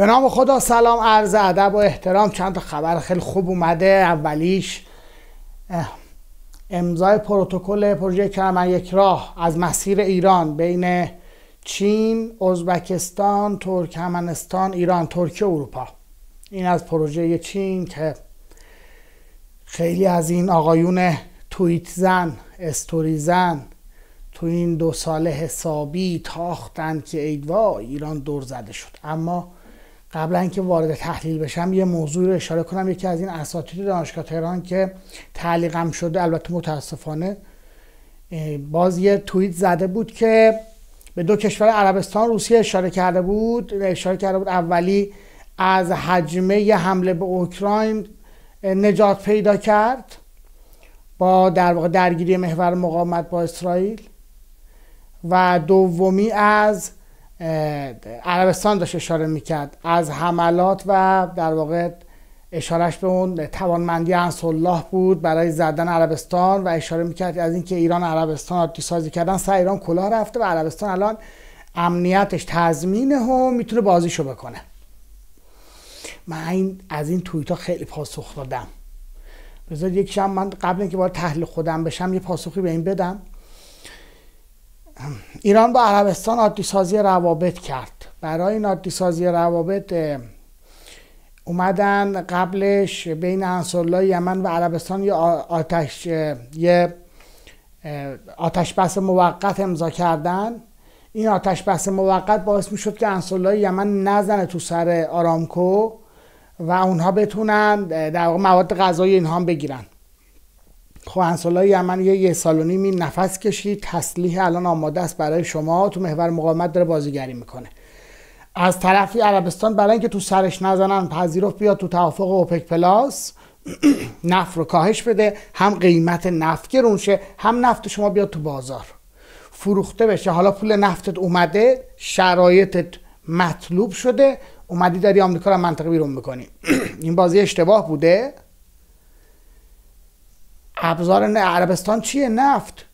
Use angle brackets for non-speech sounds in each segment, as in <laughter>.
به نام خدا سلام عرض ادب و احترام چند تا خبر خیلی خوب اومده اولیش امضای پروتکل پروژه کرمن یک راه از مسیر ایران بین چین، ازبکستان، ترکمنستان، ایران، ترکیه، اروپا این از پروژه چین که خیلی از این آقایون تویت زن، استوری زن تو این دو ساله حسابی تاختن که ایدوا ایران دور زده شد اما قبل اینکه وارد تحلیل بشم یه موضوع رو اشاره کنم یکی از این اساتید دانشگاه تهران که تعلیقم شده البته متاسفانه باز یه توییت زده بود که به دو کشور عربستان روسیه اشاره کرده بود اشاره کرده بود اولی از حجمه یه حمله به اوکراین نجات پیدا کرد با در واقع درگیری محور مقاومت با اسرائیل و دومی از عربستان داشت اشاره میکرد از حملات و در واقع اشارش به اون توانمندی انصالله بود برای زدن عربستان و اشاره میکرد از اینکه ایران عربستان عادی سازی کردن سر ایران کلاه رفته و عربستان الان امنیتش تضمینه و میتونه بازیشو بکنه من این از این تویت ها خیلی پاسخ دادم بذار یک من قبل اینکه باید تحلیل خودم بشم یه پاسخی به این بدم ایران با عربستان عادی سازی روابط کرد برای این عادی سازی روابط اومدن قبلش بین انصارالله یمن و عربستان یه آتش یه آتش بس موقت امضا کردن این آتش بس موقت باعث می شد که انصارالله یمن نزنه تو سر آرامکو و اونها بتونن در مواد غذایی اینها بگیرن های خب، یمن یه, یه سال و نیمی نفس کشید تسلیح الان آماده است برای شما تو محور مقاومت داره بازیگری میکنه از طرفی عربستان برای اینکه تو سرش نزنن پذیرفت بیاد تو توافق اوپک پلاس <clears throat> نفت رو کاهش بده هم قیمت نفت گرون شه هم نفت شما بیاد تو بازار فروخته بشه حالا پول نفتت اومده شرایطت مطلوب شده اومدی داری آمریکا رو منطقه بیرون میکنی <clears throat> این بازی اشتباه بوده ابزار عربستان چیه نفت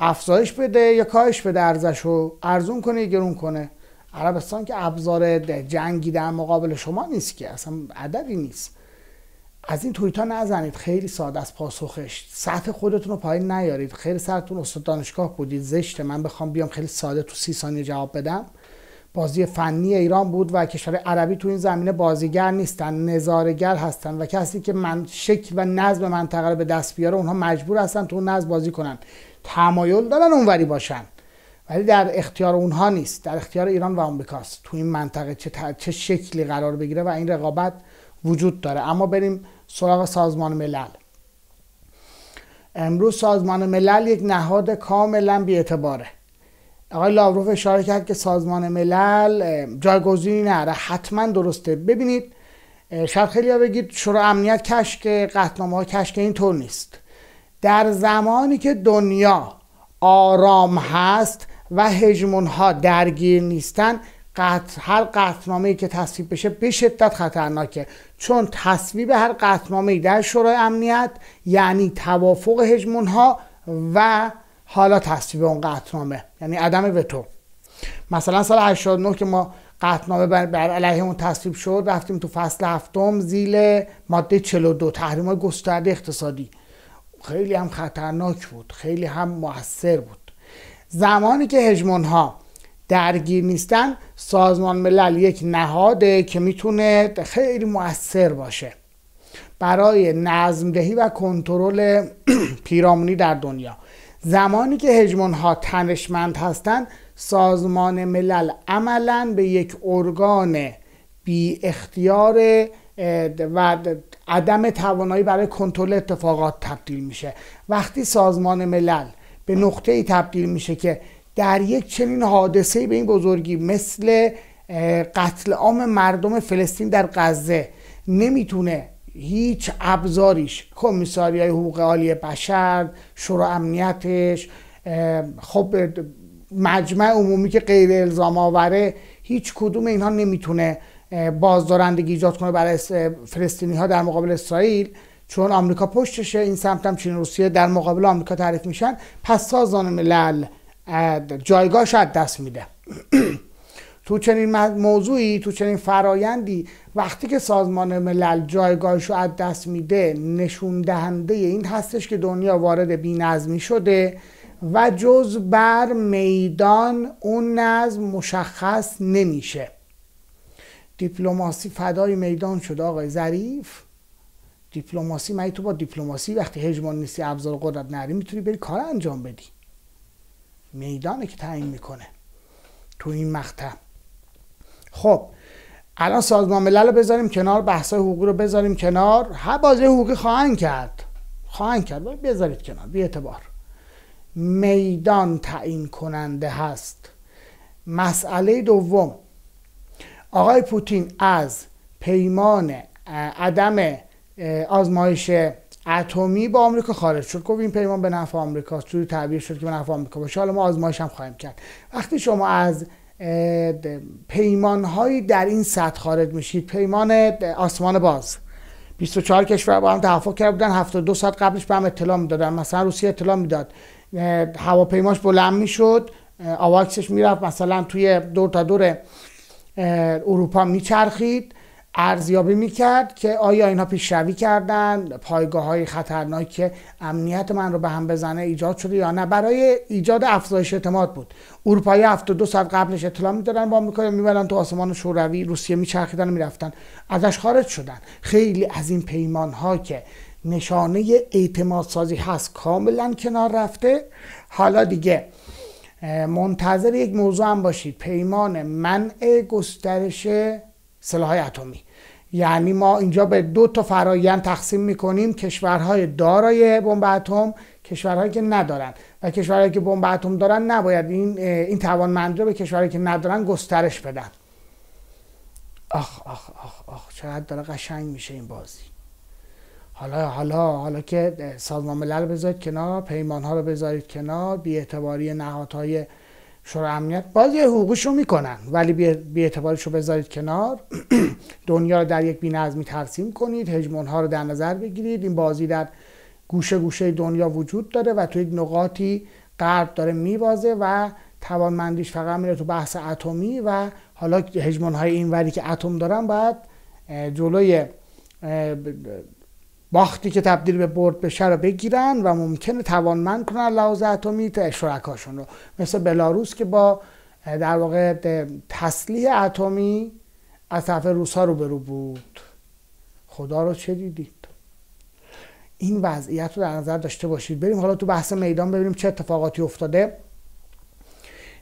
افزایش بده یا کاهش بده ارزش رو ارزون کنه یا گرون کنه عربستان که ابزار جنگی در مقابل شما نیست که اصلا عددی نیست از این تویتا نزنید خیلی ساده از پاسخش سطح خودتون رو پایین نیارید خیلی سرتون استاد دانشگاه بودید زشته من بخوام بیام خیلی ساده تو سی ثانیه جواب بدم بازی فنی ایران بود و کشور عربی تو این زمینه بازیگر نیستن نظارگر هستن و کسی که من شک و نظم منطقه رو به دست بیاره اونها مجبور هستن تو اون نظم بازی کنن تمایل دارن اونوری باشن ولی در اختیار اونها نیست در اختیار ایران و آمریکاست تو این منطقه چه, چه شکلی قرار بگیره و این رقابت وجود داره اما بریم سراغ سازمان ملل امروز سازمان ملل یک نهاد کاملا بیاعتباره آقای لاوروف اشاره کرد که سازمان ملل جایگزینی نره حتما درسته ببینید شاید خیلی ها بگید شورا امنیت کشک قطنامه ها کشک اینطور نیست در زمانی که دنیا آرام هست و هجمون ها درگیر نیستن قطع هر قطنامه ای که تصویب بشه به شدت خطرناکه چون تصویب هر قطنامه ای در شورای امنیت یعنی توافق هجمون ها و حالا تصویب اون قطنامه یعنی عدم وتو مثلا سال 89 که ما قطنامه بر, علیه اون تصویب شد رفتیم تو فصل هفتم زیل ماده 42 تحریم گسترده اقتصادی خیلی هم خطرناک بود خیلی هم موثر بود زمانی که هجمونها ها درگیر نیستن سازمان ملل یک نهاده که میتونه خیلی موثر باشه برای نظم دهی و کنترل <clears throat> پیرامونی در دنیا زمانی که هجمون ها تنشمند هستند سازمان ملل عملا به یک ارگان بی اختیار و عدم توانایی برای کنترل اتفاقات تبدیل میشه وقتی سازمان ملل به نقطه ای تبدیل میشه که در یک چنین حادثه به این بزرگی مثل قتل عام مردم فلسطین در غزه نمیتونه هیچ ابزاریش خب های حقوق عالی بشر شروع امنیتش خب مجمع عمومی که غیر الزام آوره هیچ کدوم اینها نمیتونه بازدارندگی ایجاد کنه برای فلسطینی ها در مقابل اسرائیل چون آمریکا پشتشه این سمت هم چین روسیه در مقابل آمریکا تعریف میشن پس سازمان ملل جایگاه از دست میده <clears throat> تو چنین موضوعی تو چنین فرایندی وقتی که سازمان ملل جایگاهش رو از دست میده نشون دهنده این هستش که دنیا وارد بینظمی شده و جز بر میدان اون نظم مشخص نمیشه دیپلماسی فدای میدان شده آقای ظریف دیپلماسی مگه تو با دیپلماسی وقتی هجمان نیستی ابزار قدرت نری میتونی بری کار انجام بدی میدانه که تعیین میکنه تو این مقطع خب الان سازمان ملل رو بذاریم کنار بحث حقوق رو بذاریم کنار هر بازی حقوقی خواهند کرد خواهند کرد باید بذارید کنار بی اعتبار میدان تعیین کننده هست مسئله دوم آقای پوتین از پیمان عدم آزمایش اتمی با آمریکا خارج شد گفت این پیمان به نفع آمریکا است توی تعبیر شد که به نفع آمریکا باشه حالا ما آزمایش هم خواهیم کرد وقتی شما از پیمان هایی در این سطح خارج میشید پیمان آسمان باز 24 کشور با هم توافق کرده بودن 72 ساعت قبلش به هم اطلاع میدادن مثلا روسیه اطلاع میداد هواپیماش بلند میشد آواکسش میرفت مثلا توی دور تا دور اروپا میچرخید ارزیابی میکرد که آیا اینها پیشروی کردن پایگاه های خطرناک که امنیت من رو به هم بزنه ایجاد شده یا نه برای ایجاد افزایش اعتماد بود اروپایی دو ساعت قبلش اطلاع میدادن با آمریکا میبرن تو آسمان شوروی روسیه میچرخیدن میرفتن ازش خارج شدن خیلی از این پیمان ها که نشانه اعتماد سازی هست کاملا کنار رفته حالا دیگه منتظر یک موضوع هم باشید پیمان منع گسترش سلاح اتمی یعنی ما اینجا به دو تا فرایند تقسیم میکنیم کشورهای دارای بمب اتم کشورهایی که ندارن و کشورهایی که بمب اتم دارن نباید این این توانمندی رو به کشورهایی که ندارن گسترش بدن آخ آخ آخ آخ چقدر داره قشنگ میشه این بازی حالا حالا حالا که سازمان ملل بذارید کنار پیمان ها رو بذارید کنار بی اعتباری نهادهای شورای امنیت باز یه رو میکنن ولی بی اعتبارش رو بذارید کنار <clears throat> دنیا رو در یک بینظمی ترسیم کنید هجمون ها رو در نظر بگیرید این بازی در گوشه گوشه دنیا وجود داره و تو یک نقاطی غرب داره میبازه و توانمندیش فقط میره تو بحث اتمی و حالا هجمون های اینوری که اتم دارن باید جلوی باختی که تبدیل به برد بشه رو بگیرن و ممکنه توانمند کنن لحاظ اتمی تا شرکاشون رو مثل بلاروس که با در واقع تسلیح اتمی از طرف روس ها روبرو بود خدا رو چه دیدید این وضعیت رو در نظر داشته باشید بریم حالا تو بحث میدان ببینیم چه اتفاقاتی افتاده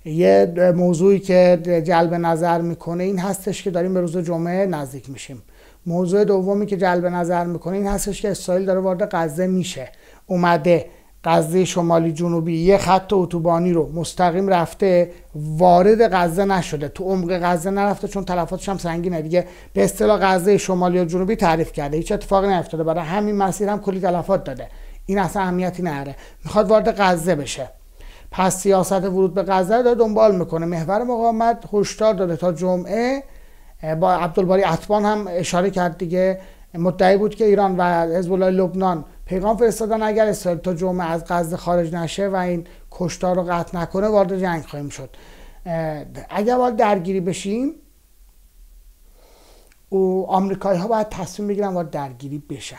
یه موضوعی که جلب نظر میکنه این هستش که داریم به روز جمعه نزدیک میشیم موضوع دومی که جلب نظر میکنه این هستش که اسرائیل داره وارد غزه میشه اومده غزه شمالی جنوبی یه خط اتوبانی رو مستقیم رفته وارد غزه نشده تو عمق غزه نرفته چون تلفاتش هم سنگینه دیگه به اصطلاح غزه شمالی و جنوبی تعریف کرده هیچ اتفاقی نیفتاده برای همین مسیر هم کلی تلفات داده این اصلا اهمیتی نداره میخواد وارد غزه بشه پس سیاست ورود به غزه داره دنبال میکنه محور مقاومت هشدار داده تا جمعه با عبدالباری اتبان هم اشاره کرد دیگه مدعی بود که ایران و حزب الله لبنان پیغام فرستادن اگر اسرائیل تا جمعه از غزه خارج نشه و این کشتار رو قطع نکنه وارد جنگ خواهیم شد اگر باید درگیری بشیم و آمریکایی ها باید تصمیم بگیرن وارد درگیری بشن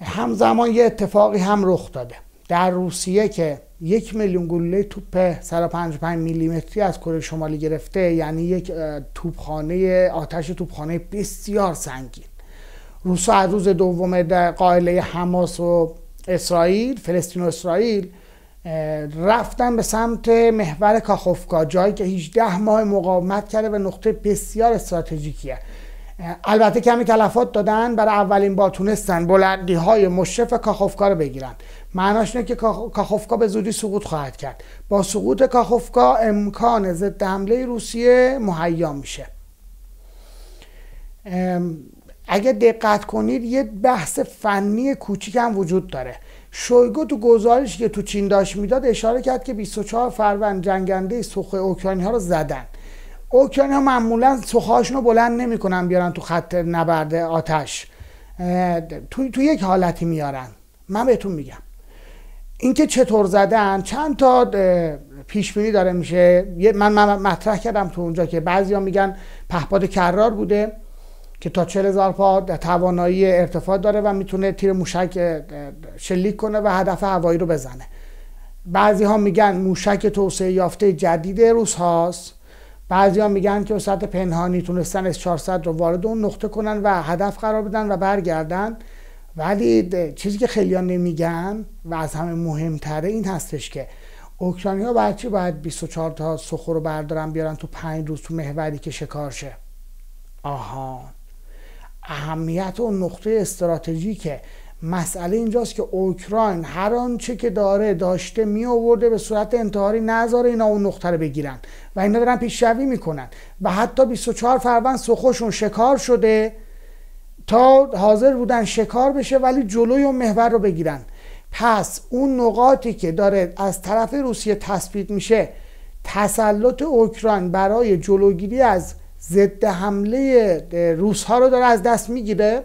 همزمان یه اتفاقی هم رخ داده در روسیه که یک میلیون گلوله توپ 155 میلیمتری از کره شمالی گرفته یعنی یک توپخانه آتش توپخانه بسیار سنگین روسا از روز دوم در قائله حماس و اسرائیل فلسطین و اسرائیل رفتن به سمت محور کاخوفکا جایی که 18 ماه مقاومت کرده و نقطه بسیار استراتژیکیه البته کمی تلفات دادن برای اولین بار تونستن بلندی های مشرف کاخوفکا رو بگیرن معناش اینه که کاخوفکا به زودی سقوط خواهد کرد با سقوط کاخوفکا امکان ضد حمله روسیه مهیا میشه اگه دقت کنید یه بحث فنی کوچیک هم وجود داره شویگو تو گزارش که تو چین داشت میداد اشاره کرد که 24 فروند جنگنده سوخه اوکراینی ها رو زدن اوکراینی ها معمولا سوخهاشون رو بلند نمیکنن بیارن تو خط نبرد آتش تو, یک حالتی میارن من بهتون میگم اینکه چطور زدن چند تا پیش داره میشه من, مطرح کردم تو اونجا که بعضیا میگن پهپاد کرار بوده که تا چهل هزار پا توانایی ارتفاع داره و میتونه تیر موشک شلیک کنه و هدف هوایی رو بزنه بعضی ها میگن موشک توسعه یافته جدید روس هاست بعضیا میگن که وسط پنهانی تونستن از 400 رو وارد اون نقطه کنن و هدف قرار بدن و برگردن ولی چیزی که خیلیان نمیگن و از همه مهمتره این هستش که اوکراینی ها باید چی باید 24 تا سخور رو بردارن بیارن تو 5 روز تو محوری که شکار شه آها اهمیت اون نقطه استراتژیکه مسئله اینجاست که اوکراین هر آنچه که داره داشته می آورده به صورت انتحاری نذاره اینا اون نقطه رو بگیرن و اینا دارن پیشروی میکنن و حتی 24 فروند سخوشون شکار شده تا حاضر بودن شکار بشه ولی جلوی اون محور رو بگیرن پس اون نقاطی که داره از طرف روسیه تثبیت میشه تسلط اوکراین برای جلوگیری از ضد حمله روس ها رو داره از دست میگیره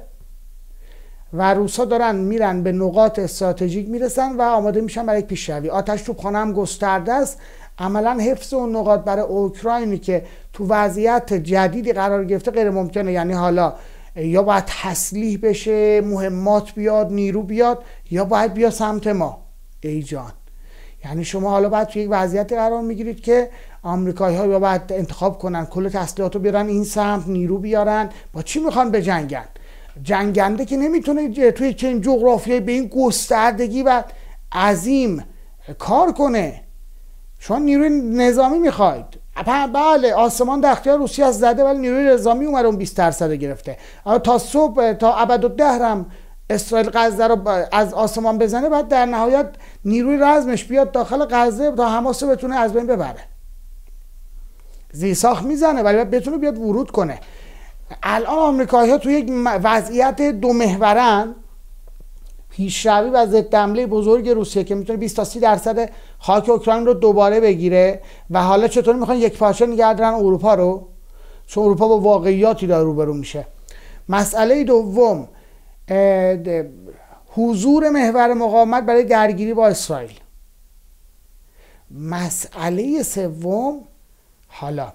و روسا دارن میرن به نقاط استراتژیک میرسن و آماده میشن برای پیشروی آتش تو هم گسترده است عملا حفظ اون نقاط برای اوکراینی که تو وضعیت جدیدی قرار گرفته غیر ممکنه یعنی حالا یا باید تسلیح بشه مهمات بیاد نیرو بیاد یا باید بیا سمت ما ای جان یعنی شما حالا باید تو یک وضعیت قرار میگیرید که آمریکایی ها باید انتخاب کنن کل تسلیحات رو بیارن این سمت نیرو بیارن با چی میخوان بجنگن جنگنده که نمیتونه توی چنین جغرافیای به این گستردگی و عظیم کار کنه شما نیروی نظامی میخواید بله آسمان در اختیار روسیه از زده ولی نیروی نظامی اومده اون 20 درصد گرفته تا صبح تا ابد و دهرم اسرائیل غزه رو از آسمان بزنه بعد در نهایت نیروی رزمش بیاد داخل غزه تا حماس بتونه از بین ببره زیساخ میزنه ولی بتونه بیاد ورود کنه الان آمریکایی ها تو یک وضعیت دو محورن پیشروی و ضد حمله بزرگ روسیه که میتونه 20 تا 30 درصد خاک اوکراین رو دوباره بگیره و حالا چطور میخوان یک پاشه نگردن اروپا رو چون اروپا با واقعیاتی داره روبرو میشه مسئله دوم حضور محور مقاومت برای درگیری با اسرائیل مسئله سوم حالا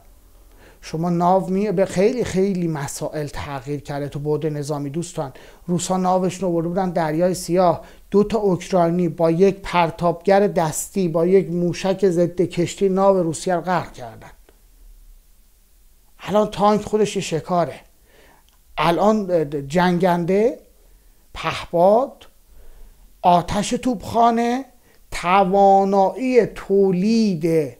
شما ناو می به خیلی خیلی مسائل تغییر کرده تو بعد نظامی دوستان روسا ناوش برده بودن دریای سیاه دو تا اوکراینی با یک پرتابگر دستی با یک موشک ضد کشتی ناو روسیه رو غرق کردن الان تانک خودش شکاره الان جنگنده پهباد آتش توپخانه توانایی تولید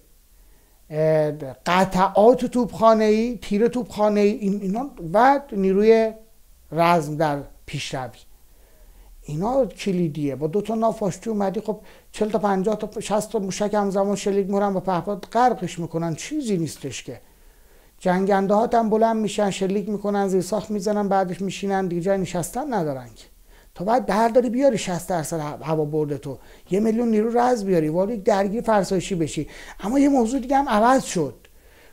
قطعات توبخانه ای تیر توبخانه ای این اینا و نیروی رزم در پیشروی اینا کلیدیه با دو تا نافاشتی اومدی خب 40 تا 50 تا 60 تا موشک همزمان شلیک مورن و پهپاد غرقش میکنن چیزی نیستش که جنگنده ها هم بلند میشن شلیک میکنن زیر ساخت میزنن بعدش میشینن دیگه جای نشستن ندارن که تو باید برداری بیاری 60 درصد هوا برد تو یه میلیون نیرو رز بیاری ولی یک درگیر فرسایشی بشی اما یه موضوع دیگه هم عوض شد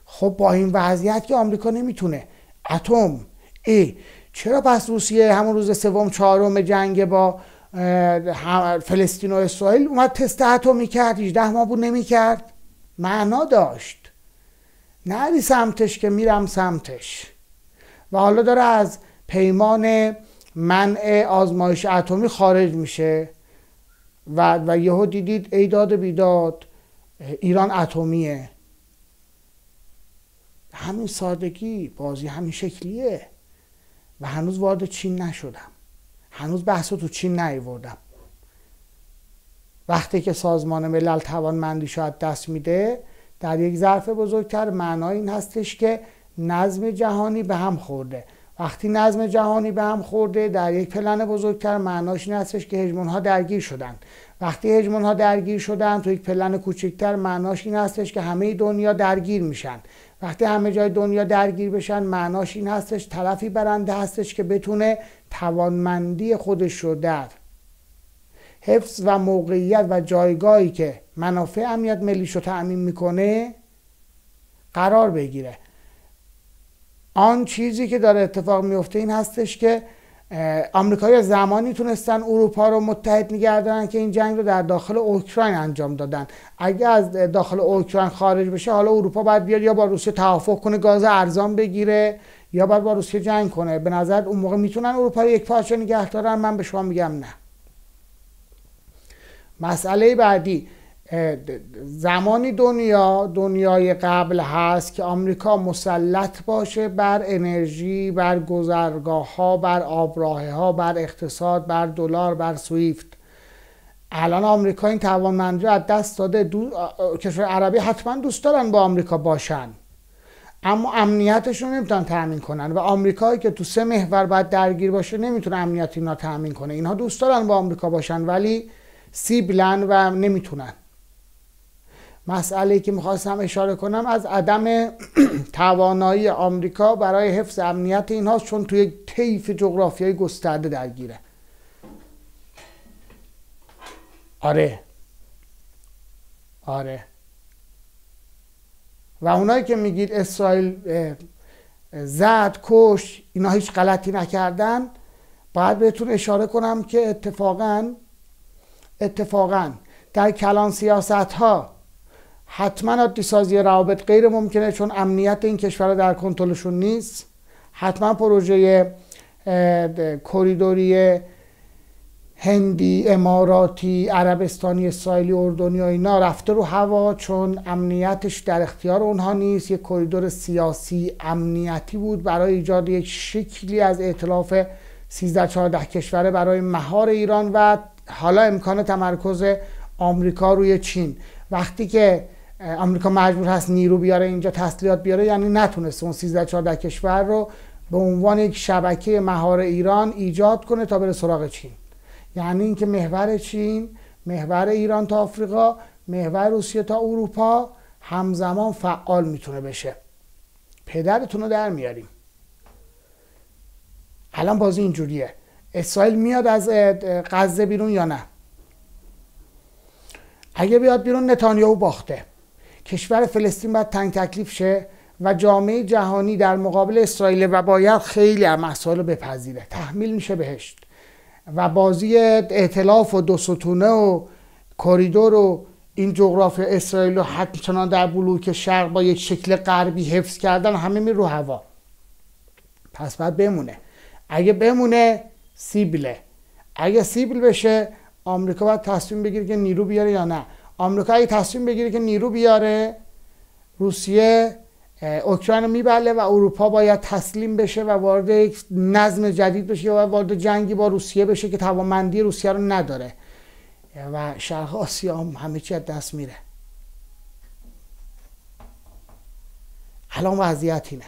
خب با این وضعیت که آمریکا نمیتونه اتم ای چرا پس روسیه همون روز سوم چهارم جنگ با فلسطین و اسرائیل اومد تست اتمی کرد 18 ماه بود نمیکرد معنا داشت نری سمتش که میرم سمتش و حالا داره از پیمان منع آزمایش اتمی خارج میشه و, و یهو دیدید ایداد بیداد ایران اتمیه همین سادگی بازی همین شکلیه و هنوز وارد چین نشدم هنوز بحث تو چین نیوردم وقتی که سازمان ملل توانمندی شاید دست میده در یک ظرف بزرگتر معنای این هستش که نظم جهانی به هم خورده وقتی نظم جهانی به هم خورده در یک پلن بزرگتر معناش این هستش که هژمون ها درگیر شدن وقتی هژمون ها درگیر شدن تو یک پلن کوچکتر معناش این هستش که همه دنیا درگیر میشن وقتی همه جای دنیا درگیر بشن معناش این هستش طرفی برنده هستش که بتونه توانمندی خودش رو در حفظ و موقعیت و جایگاهی که منافع امنیت ملیش رو تعمین میکنه قرار بگیره آن چیزی که داره اتفاق میفته این هستش که آمریکایی زمانی تونستن اروپا رو متحد نگردن که این جنگ رو در داخل اوکراین انجام دادن اگه از داخل اوکراین خارج بشه حالا اروپا باید بیاد یا با روسیه توافق کنه گاز ارزان بگیره یا باید با روسیه جنگ کنه به نظر اون موقع میتونن اروپا رو یک پارچه نگه دارن من به شما میگم نه مسئله بعدی زمانی دنیا دنیای قبل هست که آمریکا مسلط باشه بر انرژی بر گذرگاه ها بر آبراه ها بر اقتصاد بر دلار بر سویفت الان آمریکا این توانمندی رو از دست داده دو... کشور عربی حتما دوست دارن با آمریکا باشن اما امنیتشون نمیتونن تامین کنن و آمریکایی که تو سه محور باید درگیر باشه نمیتونه امنیت اینا تامین کنه اینها دوست دارن با آمریکا باشن ولی سیبلن و نمیتونن مسئله که میخواستم اشاره کنم از عدم <clears throat> توانایی آمریکا برای حفظ امنیت این چون توی طیف جغرافیایی گسترده درگیره آره آره و اونایی که میگید اسرائیل زد کش اینا هیچ غلطی نکردن باید بهتون اشاره کنم که اتفاقا اتفاقا در کلان سیاست ها حتما عادی سازی روابط غیر ممکنه چون امنیت این کشور در کنترلشون نیست حتما پروژه کریدوری هندی اماراتی عربستانی اسرائیلی اردنی و اینا رفته رو هوا چون امنیتش در اختیار اونها نیست یک کریدور سیاسی امنیتی بود برای ایجاد یک شکلی از اعتلاف 13 14 کشوره برای مهار ایران و حالا امکان تمرکز آمریکا روی چین وقتی که آمریکا مجبور هست نیرو بیاره اینجا تسلیحات بیاره یعنی نتونست اون 13 14 کشور رو به عنوان یک شبکه مهار ایران ایجاد کنه تا بره سراغ چین یعنی اینکه محور چین محور ایران تا آفریقا محور روسیه تا اروپا همزمان فعال میتونه بشه پدرتون رو در میاریم الان بازی اینجوریه اسرائیل میاد از غزه بیرون یا نه اگه بیاد بیرون نتانیاهو باخته کشور فلسطین باید تنگ تکلیف شه و جامعه جهانی در مقابل اسرائیل و باید خیلی از مسائل بپذیره تحمیل میشه بهشت و بازی اعتلاف و دو ستونه و کریدور و این جغرافی اسرائیل رو چنان در بلوک شرق با یک شکل غربی حفظ کردن همه می رو هوا پس باید بمونه اگه بمونه سیبله اگه سیبل بشه آمریکا باید تصمیم بگیره که نیرو بیاره یا نه آمریکا اگه تصمیم بگیره که نیرو بیاره روسیه اوکراین رو میبله و اروپا باید تسلیم بشه و وارد یک نظم جدید بشه و وارد جنگی با روسیه بشه که توانمندی روسیه رو نداره و شرق آسیا هم همه چی دست میره الان وضعیت اینه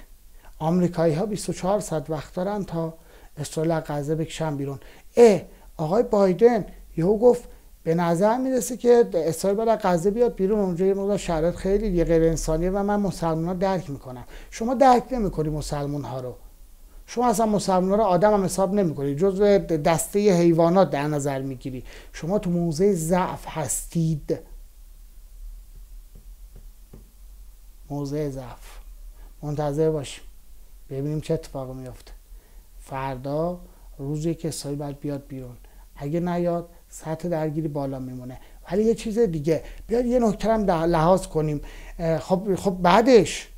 آمریکایی ها 24 ساعت وقت دارن تا اسرائیل از بکشن بیرون اه آقای بایدن یهو گفت به نظر میرسه که اسرائیل باید غزه بیاد بیرون اونجا یه مقدار شرایط خیلی یه غیر انسانیه و من مسلمان ها درک میکنم شما درک نمیکنی مسلمان رو شما اصلا مسلمان رو آدم هم حساب نمیکنی جزو دسته حیوانات در نظر میگیری شما تو موضع ضعف هستید موضع ضعف منتظر باشیم ببینیم چه اتفاقی میفته فردا روزی که اسرائیل باید بیاد بیرون اگه نیاد سطح درگیری بالا میمونه ولی یه چیز دیگه بیاد یه نکته هم لحاظ کنیم خب خب بعدش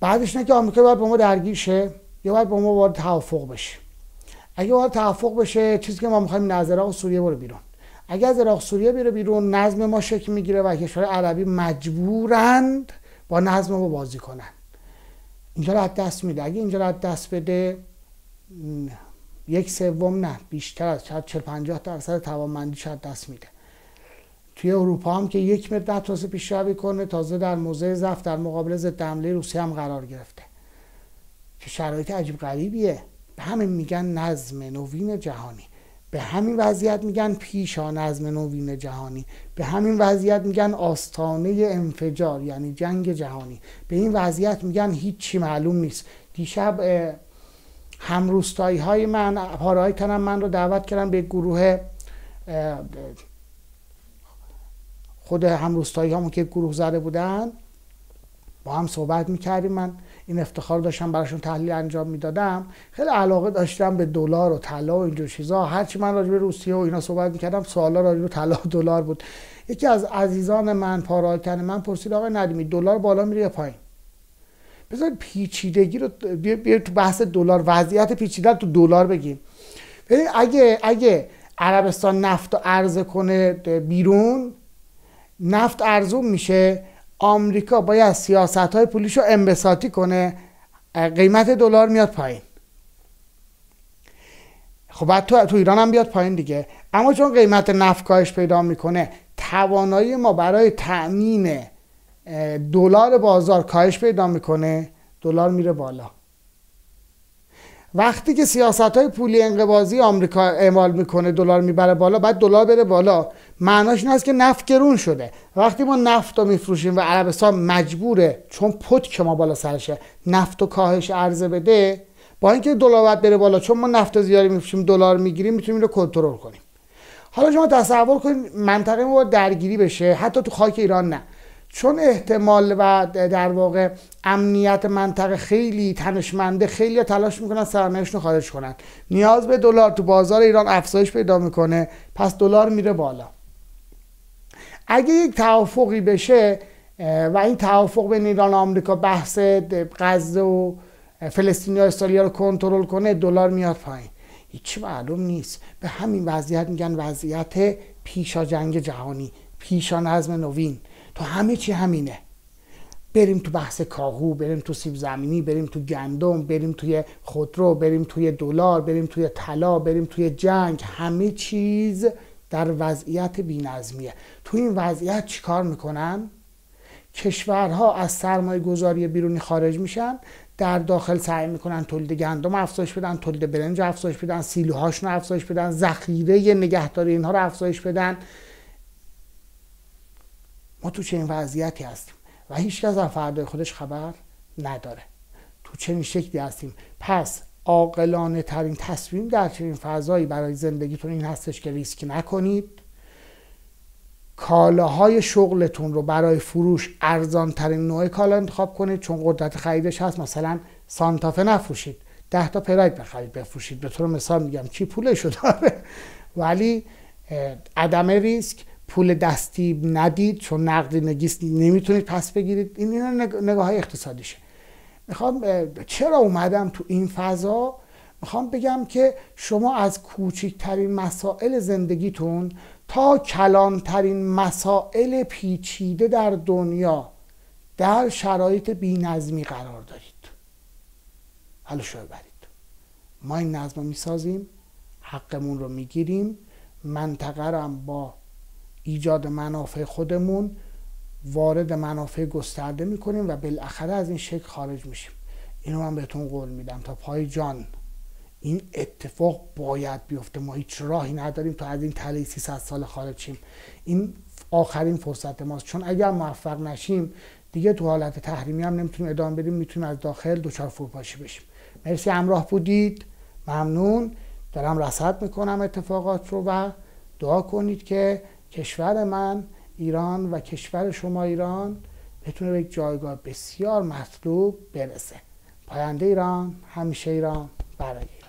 بعدش نه که آمریکا باید با ما درگیر شه یا باید با ما وارد توافق بشه اگه وارد توافق بشه چیزی که ما میخوایم از عراق سوریه برو بیرون اگه از عراق سوریه بره بیرون نظم ما شکل میگیره و کشور عربی مجبورند با نظم ما بازی کنن اینجا رو دست میده اگه اینجا رو دست بده یک سوم نه بیشتر از شاید 40 50 درصد توانمندی شاید دست میده توی اروپا هم که یک متر توسعه پیشروی کنه تازه در موزه ضعف در مقابل ضد حمله روسیه هم قرار گرفته که شرایط عجیب غریبیه به همین میگن نظم نوین جهانی به همین وضعیت میگن پیشا نظم نوین جهانی به همین وضعیت میگن آستانه انفجار یعنی جنگ جهانی به این وضعیت میگن هیچی معلوم نیست دیشب همروستایی های من پارهای تنم من رو دعوت کردن به گروه خود همروستایی همون که گروه زده بودن با هم صحبت میکردیم من این افتخار داشتم براشون تحلیل انجام میدادم خیلی علاقه داشتم به دلار و طلا و اینجور چیزا هرچی من راجع به روسیه و اینا صحبت میکردم سوالا راجع به طلا و دلار بود یکی از عزیزان من پارالتن من پرسید آقای ندیمی دلار بالا میره یا پایین بذار پیچیدگی رو بیا تو بحث دلار وضعیت پیچیده تو دلار بگیم ببین اگه اگه عربستان نفت رو عرضه کنه بیرون نفت ارزون میشه آمریکا باید سیاست های پولیش رو انبساطی کنه قیمت دلار میاد پایین خب بعد تو, ایران هم بیاد پایین دیگه اما چون قیمت نفت کاهش پیدا میکنه توانایی ما برای تأمین دلار بازار کاهش پیدا میکنه دلار میره بالا وقتی که سیاست های پولی انقباضی آمریکا اعمال میکنه دلار میبره بالا بعد دلار بره بالا معناش این است که نفت گرون شده وقتی ما نفت رو میفروشیم و عربستان مجبوره چون پت که ما بالا سرشه نفت و کاهش عرضه بده با اینکه دلار باید بره بالا چون ما نفت زیادی میفروشیم دلار میگیریم میتونیم رو کنترل کنیم حالا شما تصور کنید منطقه ما درگیری بشه حتی تو خاک ایران نه چون احتمال و در واقع امنیت منطقه خیلی تنشمنده خیلی تلاش میکنن سرمایهشون رو خارج کنن نیاز به دلار تو بازار ایران افزایش پیدا میکنه پس دلار میره بالا اگه یک توافقی بشه و این توافق بین ایران و آمریکا بحث غزه و فلسطینی و استرالیا رو کنترل کنه دلار میاد پایین هیچ معلوم نیست به همین وضعیت میگن وضعیت پیشا جنگ جهانی پیشا نظم نوین تو همه چی همینه بریم تو بحث کاهو بریم تو سیب زمینی بریم تو گندم بریم توی خودرو بریم توی دلار بریم توی طلا بریم توی جنگ همه چیز در وضعیت بینظمیه تو این وضعیت چیکار میکنن کشورها از سرمایه گذاری بیرونی خارج میشن در داخل سعی میکنن تولید گندم افزایش بدن تولید برنج افزایش بدن سیلوهاشون افزایش بدن ذخیره نگهداری اینها رو افزایش بدن ما تو چنین وضعیتی هستیم و هیچ از فردای خودش خبر نداره تو چنین شکلی هستیم پس عاقلانه ترین تصمیم در چنین فضایی برای زندگیتون این هستش که ریسک نکنید کالاهای شغلتون رو برای فروش ارزان ترین نوع کالا انتخاب کنید چون قدرت خریدش هست مثلا سانتافه نفروشید ده تا پراید بخرید بفروشید به طور مثال میگم کی پولشو داره <laughs> ولی عدم ریسک پول دستی ندید چون نقدی نگیست نمیتونید پس بگیرید این اینا نگاه های اقتصادیشه میخوام چرا اومدم تو این فضا میخوام بگم که شما از کوچکترین مسائل زندگیتون تا کلانترین مسائل پیچیده در دنیا در شرایط بینظمی قرار دارید حالا شو برید ما این نظم رو میسازیم حقمون رو میگیریم منطقه رو هم با ایجاد منافع خودمون وارد منافع گسترده میکنیم و بالاخره از این شکل خارج میشیم اینو من بهتون قول میدم تا پای جان این اتفاق باید بیفته ما هیچ راهی نداریم تا از این تله 300 سال خارج شیم این آخرین فرصت ماست چون اگر موفق نشیم دیگه تو حالت تحریمی هم نمیتونیم ادامه بدیم میتونیم از داخل دچار فروپاشی بشیم مرسی همراه بودید ممنون دارم رصد میکنم اتفاقات رو و دعا کنید که کشور من ایران و کشور شما ایران بتونه به یک جایگاه بسیار مطلوب برسه پاینده ایران همیشه ایران برای